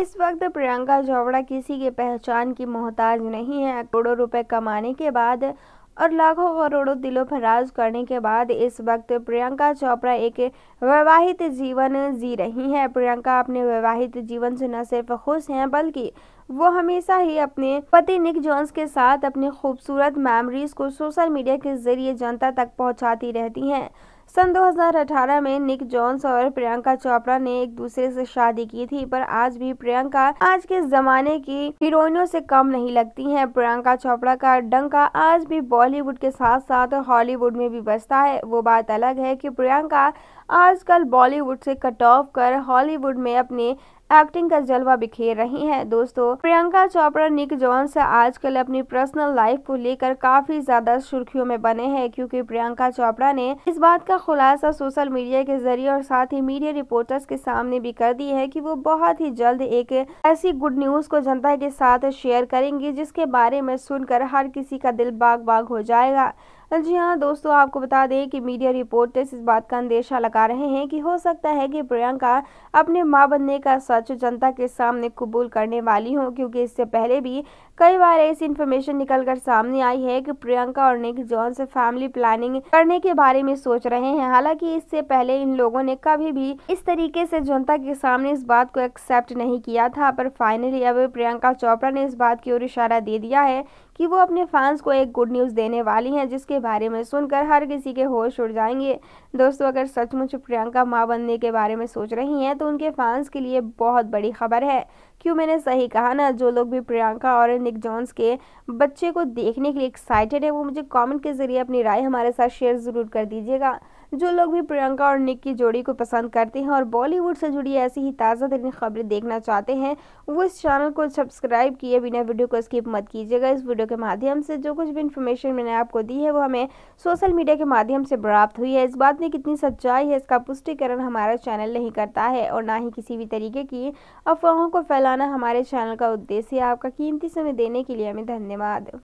इस वक्त प्रियंका चोपड़ा किसी के पहचान की मोहताज नहीं है करोड़ों रुपए कमाने के बाद और लाखों करोड़ों दिलों पर राज करने के बाद इस वक्त प्रियंका चोपड़ा एक वैवाहित जीवन जी रही हैं प्रियंका अपने वैवाहित जीवन से न सिर्फ खुश हैं बल्कि वो हमेशा ही अपने पति निक जॉन्स के साथ अपनी खूबसूरत मेमोरीज को सोशल मीडिया के जरिए जनता तक पहुंचाती रहती हैं सन 2018 में निक जॉन्स और प्रियंका चोपड़ा ने एक दूसरे से शादी की थी पर आज भी प्रियंका आज के जमाने की हीरोइनों से कम नहीं लगती हैं प्रियंका चोपड़ा का डंका आज भी बॉलीवुड के साथ साथ हॉलीवुड में भी बसता है वो बात अलग है कि प्रियंका आजकल बॉलीवुड से कट ऑफ कर हॉलीवुड में अपने एक्टिंग का जलवा बिखेर रही हैं दोस्तों प्रियंका चोपड़ा निक जॉन्स आजकल अपनी पर्सनल लाइफ को लेकर काफी ज्यादा सुर्खियों में बने हैं क्योंकि प्रियंका चोपड़ा ने इस बात का खुलासा सोशल मीडिया के जरिए और साथ ही मीडिया रिपोर्टर्स के सामने भी कर दी है कि वो बहुत ही जल्द एक ऐसी गुड न्यूज को जनता के साथ शेयर करेंगी जिसके बारे में सुनकर हर किसी का दिल बाग बाग हो जाएगा तो जी हाँ दोस्तों आपको बता दें कि मीडिया रिपोर्टर्स इस बात का अंदेशा लगा रहे हैं कि हो सकता है कि प्रियंका अपने मां बनने का सच जनता के सामने कबूल करने वाली हों क्योंकि इससे पहले भी कई बार ऐसी इन्फॉर्मेशन कर सामने आई है कि प्रियंका और निक जॉन्स फैमिली प्लानिंग करने के बारे में सोच रहे हैं हालांकि इससे पहले इन लोगों ने कभी भी इस तरीके से जनता के सामने इस बात को एक्सेप्ट नहीं किया था पर फाइनली अब प्रियंका चोपड़ा ने इस बात की ओर इशारा दे दिया है कि वो अपने फैंस को एक गुड न्यूज़ देने वाली हैं जिसके बारे में सुनकर हर किसी के होश उड़ जाएंगे दोस्तों अगर सचमुच प्रियंका मां बनने के बारे में सोच रही हैं तो उनके फैंस के लिए बहुत बड़ी खबर है क्यों मैंने सही कहा ना जो लोग भी प्रियंका और निक जॉन्स के बच्चे को देखने के लिए एक्साइटेड है वो मुझे कमेंट के ज़रिए अपनी राय हमारे साथ शेयर ज़रूर कर दीजिएगा जो लोग भी प्रियंका और निक की जोड़ी को पसंद करते हैं और बॉलीवुड से जुड़ी ऐसी ही ताज़ा तरीन खबरें देखना चाहते हैं वो इस चैनल को सब्सक्राइब किए बिना वीडियो को स्किप मत कीजिएगा इस वीडियो के माध्यम से जो कुछ भी इन्फॉर्मेशन मैंने आपको दी है वो हमें सोशल मीडिया के माध्यम से प्राप्त हुई है इस बात में कितनी सच्चाई है इसका पुष्टिकरण हमारा चैनल नहीं करता है और ना ही किसी भी तरीके की अफवाहों को फैला चलाना हमारे चैनल का उद्देश्य है आपका कीमती समय देने के लिए हमें धन्यवाद